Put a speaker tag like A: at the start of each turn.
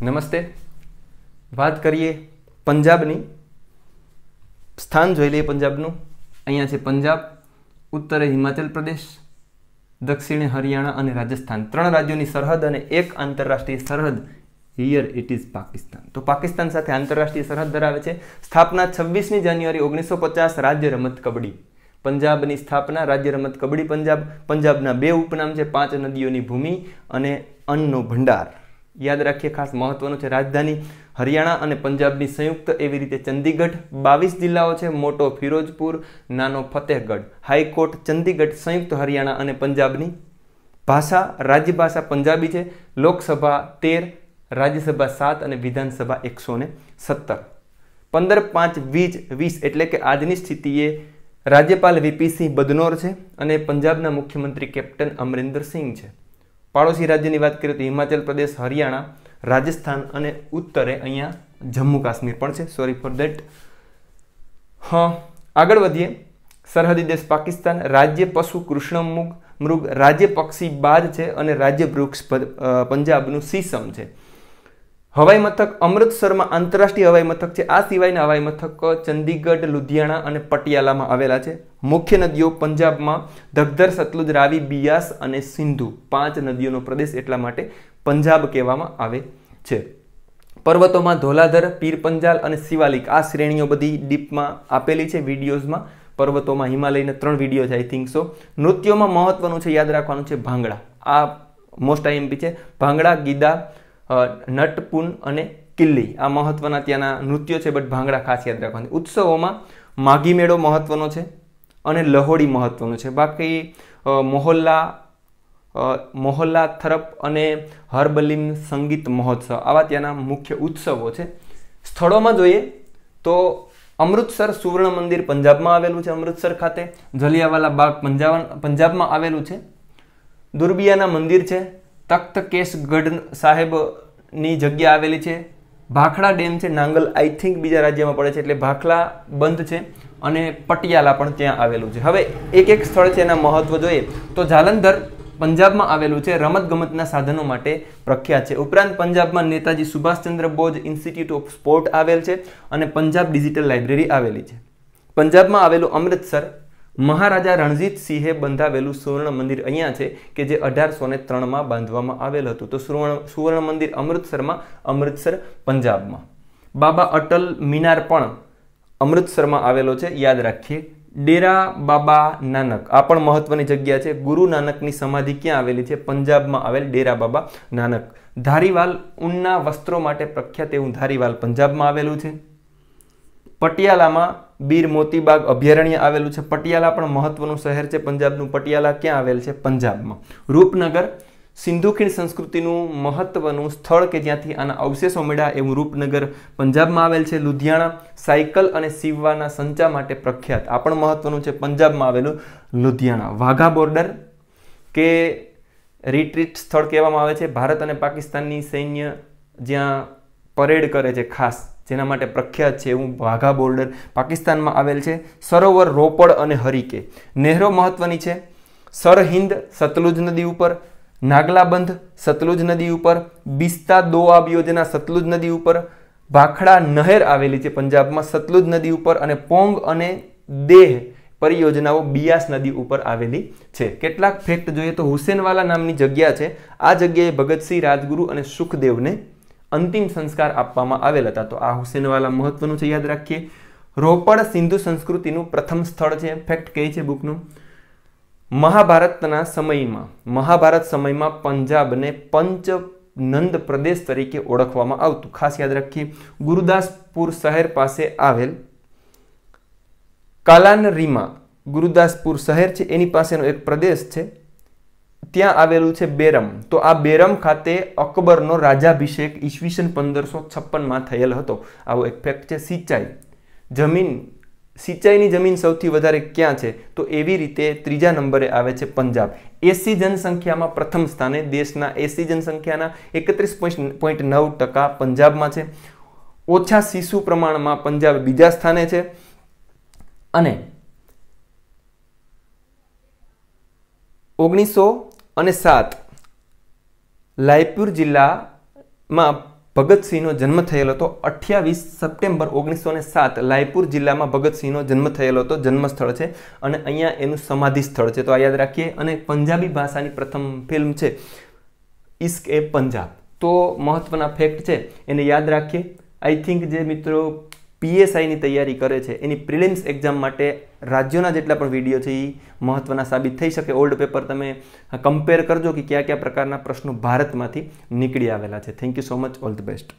A: નમસ્તે વાત કરીએ પંજાબની સ્થાન જોઈ લઈએ પંજાબનું અહીંયા છે પંજાબ ઉત્તરે હિમાચલ પ્રદેશ દક્ષિણે હરિયાણા અને રાજસ્થાન ત્રણ રાજ્યોની સરહદ અને એક આંતરરાષ્ટ્રીય સરહદ હિયર ઇટ ઇઝ પાકિસ્તાન તો પાકિસ્તાન સાથે આંતરરાષ્ટ્રીય સરહદ ધરાવે છે સ્થાપના છવ્વીસમી જાન્યુઆરી ઓગણીસો પચાસ રાજ્ય રમત કબડ્ડી પંજાબની સ્થાપના રાજ્ય રમત કબડ્ડી પંજાબ પંજાબના બે ઉપનામ છે પાંચ નદીઓની ભૂમિ અને અન્નનો ભંડાર યાદ રાખીએ ખાસ મહત્વનું છે રાજધાની હરિયાણા અને પંજાબની સંયુક્ત એવી રીતે ચંદીગઢ બાવીસ જિલ્લાઓ છે મોટો ફિરોજપુર નાનો ફતેહગઢ હાઈકોર્ટ ચંદીગઢ સંયુક્ત હરિયાણા અને પંજાબની ભાષા રાજ્યભાષા પંજાબી છે લોકસભા તેર રાજ્યસભા સાત અને વિધાનસભા એકસો ને સત્તર પંદર પાંચ વીજ વીસ એટલે કે આજની સ્થિતિએ રાજ્યપાલ વીપી સિંહ બદનોર છે અને પંજાબના મુખ્યમંત્રી કેપ્ટન અમરિન્દર સિંહ છે પાડોશી રાજ્યની વાત કરીએ તો હિમાચલ પ્રદેશ હરિયાણા રાજસ્થાન અને ઉત્તરે અહીંયા જમ્મુ કાશ્મીર પણ છે સોરી ફોર દેટ હા આગળ વધીએ સરહદી દેશ પાકિસ્તાન રાજ્ય પશુ કૃષ્ણમુગ મૃગ રાજ્ય પક્ષી બાજ છે અને રાજ્ય વૃક્ષ પંજાબનું સીસમ છે હવાઈ મથક અમૃતસરમાં આંતરરાષ્ટ્રીય હવાઈ મથક છે આ સિવાયના હવાઈ મથક ચંદીગઢ લુધિયાણા અને પટિયાલામાં આવેલા છે મુખ્ય નદીઓ પંજાબમાં ધગધર સતલુજ રાવી બિયાસ અને સિંધુ પાંચ નદીઓનો પ્રદેશ એટલા માટે પંજાબ કહેવામાં આવે છે પર્વતોમાં ધોલાધર પીર પંજાલ અને શિવાલિક આ શ્રેણીઓ બધી ડીપમાં આપેલી છે વિડીયોઝમાં પર્વતોમાં હિમાલયના ત્રણ વિડીયો છે આઈ થિંક સો નૃત્યોમાં મહત્વનું છે યાદ રાખવાનું છે ભાંગડા આ મોસ્ટ આઈએમપી છે ભાંગડા ગીદા નટપુન અને કિલ્લી આ મહત્વના ત્યાંના નૃત્યો છે બટ ભાંગડા ખાસ યાદ રાખવાની ઉત્સવોમાં માઘી મેળો મહત્વનો છે અને લહોડી મહત્વનો છે બાકી મોહલ્લા મોહલ્લા થરપ અને હર્બલિમ સંગીત મહોત્સવ આવા ત્યાંના મુખ્ય ઉત્સવો છે સ્થળોમાં જોઈએ તો અમૃતસર સુવર્ણ મંદિર પંજાબમાં આવેલું છે અમૃતસર ખાતે જલિયાવાલા બાગ પંજાબ પંજાબમાં આવેલું છે દુર્બિયાના મંદિર છે તખ્ત કેશગઢ સાહેબની જગ્યા આવેલી છે ભાખડા ડેમ છે નાંગલ આઈ થિંક બીજા રાજ્યમાં પડે છે એટલે ભાખલા બંધ છે અને પટિયાલા પણ ત્યાં આવેલું છે હવે એક એક સ્થળ છે એના મહત્વ જોઈએ તો જાલંધર પંજાબમાં આવેલું છે રમતગમતના સાધનો માટે પ્રખ્યાત છે ઉપરાંત પંજાબમાં Netaji Subhashchandra Bose institute of sport આવેલ છે અને પંજાબ ડિજિટલ લાઇબ્રેરી આવેલી છે પંજાબમાં આવેલું અમૃતસર મહારાજા રણજીતસિંહે બંધાવેલું સુવર્ણ મંદિર અહીંયા છે કે જે અઢારસો ને ત્રણમાં બાંધવામાં આવેલ હતું તો સુવર્ણ સુવર્ણ મંદિર અમૃતસરમાં અમૃતસર પંજાબમાં બાબા અટલ મિનાર પણ અમૃતસરમાં આવેલો છે યાદ રાખીએ ડેરા બાબા નાનક આ પણ મહત્વની જગ્યા છે ગુરુ નાનકની સમાધિ ક્યાં આવેલી છે પંજાબમાં આવેલ ડેરા બાબા નાનક ધારીવાલ ઉનના વસ્ત્રો માટે પ્રખ્યાત એવું ધારીવાલ પંજાબમાં આવેલું છે પટિયાલામાં બીર મોતીબાગ અભયારણ્ય આવેલું છે પટિયાલા પણ મહત્વનું શહેર છે પંજાબનું પટિયાલા ક્યાં આવેલ છે પંજાબમાં રૂપનગર સિંધુ ખીણ સંસ્કૃતિનું મહત્વનું સ્થળ કે જ્યાંથી આના અવશેષો મળ્યા એવું રૂપનગર પંજાબમાં આવેલ છે લુધિયાણા સાયકલ અને સીવવાના સંચા માટે પ્રખ્યાત આ પણ મહત્વનું છે પંજાબમાં આવેલું લુધિયાણા વાઘા બોર્ડર કે રિટ્રીટ સ્થળ કહેવામાં આવે છે ભારત અને પાકિસ્તાનની સૈન્ય જ્યાં પરેડ કરે છે ખાસ જેના માટે પ્રખ્યાત છે એવું વાઘા બોર્ડર પાકિસ્તાનમાં આવેલ છે સરોવર રોપડ અને હરિકે નહેરો મહત્વની છે સરહિંદ સતલુજ નદી ઉપર નાગલાબંધ સતલુજ નદી ઉપર બિસ્તા દોઆબ યોજના સતલુજ નદી ઉપર ભાખડા નહેર આવેલી છે પંજાબમાં સતલુજ નદી ઉપર અને પોંગ અને દેહ પરિયોજનાઓ બિયાસ નદી ઉપર આવેલી છે કેટલાક ફેક્ટ જોઈએ તો હુસેનવાલા નામની જગ્યા છે આ જગ્યાએ ભગતસિંહ રાજગુરુ અને સુખદેવને અંતિમ સંસ્કાર આપવામાં આવેલ હતા તો આ હુસેનવાલા મહત્વનું છે યાદ રાખીએ રોપડ સિંધુ સંસ્કૃતિનું પ્રથમ સ્થળ છે ફેક્ટ કહે છે બુકનું મહાભારતના સમયમાં મહાભારત સમયમાં પંજાબને પંચ નંદ પ્રદેશ તરીકે ઓળખવામાં આવતું ખાસ યાદ રાખીએ ગુરુદાસપુર શહેર પાસે આવેલ કાલાનરીમાં ગુરુદાસપુર શહેર છે એની પાસેનો એક પ્રદેશ છે ત્યાં આવેલું છે બેરમ તો આ બેરમ ખાતે અકબરનો રાજાભિષેક ઈસવીસન પંદરસો છપ્પનમાં થયેલ હતો આવો એક ફેક્ટ છે સિંચાઈ જમીન સિંચાઈની જમીન સૌથી વધારે ક્યાં છે તો એવી રીતે ત્રીજા નંબરે આવે છે પંજાબ એસી જનસંખ્યામાં પ્રથમ સ્થાને દેશના એસી જનસંખ્યાના એકત્રીસ પોઈન્ટ નવ ટકા પંજાબમાં છે ઓછા શિશુ પ્રમાણમાં પંજાબ બીજા સ્થાને છે અને ઓગણીસો અને સાત લાયપુર જિલ્લામાં ભગતસિંહનો જન્મ થયેલો હતો અઠ્યાવીસ સપ્ટેમ્બર ઓગણીસો ને સાત લાયપુર જિલ્લામાં ભગતસિંહનો જન્મ થયેલો હતો જન્મસ્થળ છે અને અહીંયા એનું સમાધિ સ્થળ છે તો આ યાદ રાખીએ અને પંજાબી ભાષાની પ્રથમ ફિલ્મ છે ઇસ્ક એ પંજાબ તો મહત્વના ફેક્ટ છે એને યાદ રાખીએ આઈ થિંક જે મિત્રો પીએસઆઈની તૈયારી કરે છે એની પ્રિલિમ્સ એક્ઝામ માટે રાજ્યોના જેટલા પણ વિડીયો છે એ મહત્ત્વના સાબિત થઈ શકે ઓલ્ડ પેપર તમે કમ્પેર કરજો કે કયા કયા પ્રકારના પ્રશ્નો ભારતમાંથી નીકળી આવેલા છે thank you so much all the best